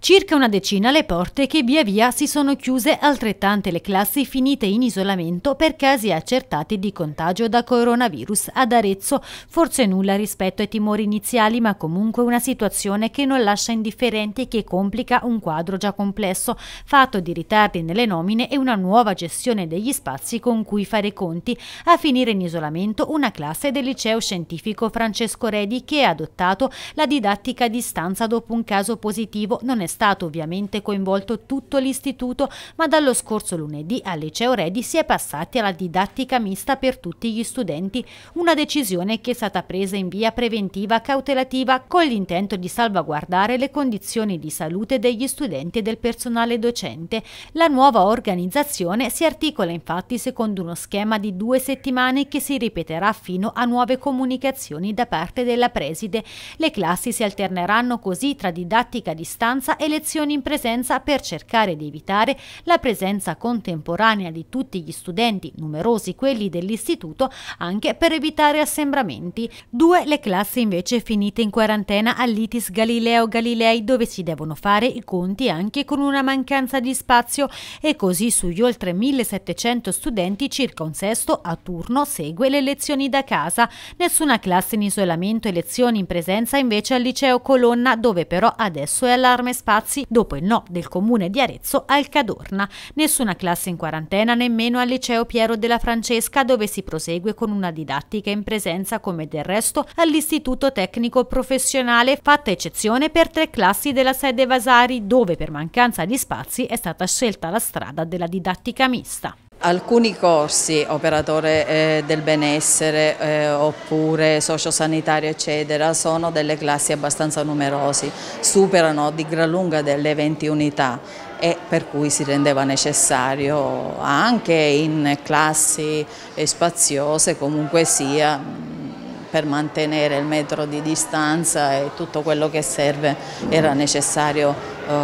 Circa una decina le porte che via via si sono chiuse, altrettante le classi finite in isolamento per casi accertati di contagio da coronavirus ad Arezzo. Forse nulla rispetto ai timori iniziali, ma comunque una situazione che non lascia indifferenti e che complica un quadro già complesso, fatto di ritardi nelle nomine e una nuova gestione degli spazi con cui fare conti. A finire in isolamento una classe del liceo scientifico Francesco Redi che ha adottato la didattica a distanza dopo un caso positivo non è stato ovviamente coinvolto tutto l'istituto, ma dallo scorso lunedì al liceo Redi si è passati alla didattica mista per tutti gli studenti, una decisione che è stata presa in via preventiva cautelativa con l'intento di salvaguardare le condizioni di salute degli studenti e del personale docente. La nuova organizzazione si articola infatti secondo uno schema di due settimane che si ripeterà fino a nuove comunicazioni da parte della preside. Le classi si alterneranno così tra didattica a distanza e lezioni in presenza per cercare di evitare la presenza contemporanea di tutti gli studenti, numerosi quelli dell'istituto, anche per evitare assembramenti. Due le classi invece finite in quarantena all'ITIS Galileo Galilei dove si devono fare i conti anche con una mancanza di spazio e così sugli oltre 1700 studenti circa un sesto a turno segue le lezioni da casa. Nessuna classe in isolamento e lezioni in presenza invece al liceo Colonna dove però adesso è allarme spazio spazi dopo il no del comune di Arezzo al Cadorna. Nessuna classe in quarantena, nemmeno al liceo Piero della Francesca dove si prosegue con una didattica in presenza come del resto all'istituto tecnico professionale, fatta eccezione per tre classi della sede Vasari dove per mancanza di spazi è stata scelta la strada della didattica mista. Alcuni corsi, operatore eh, del benessere eh, oppure sociosanitario eccetera, sono delle classi abbastanza numerose, superano di gran lunga delle 20 unità e per cui si rendeva necessario anche in classi spaziose comunque sia per mantenere il metro di distanza e tutto quello che serve era necessario eh,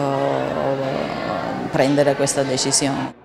prendere questa decisione.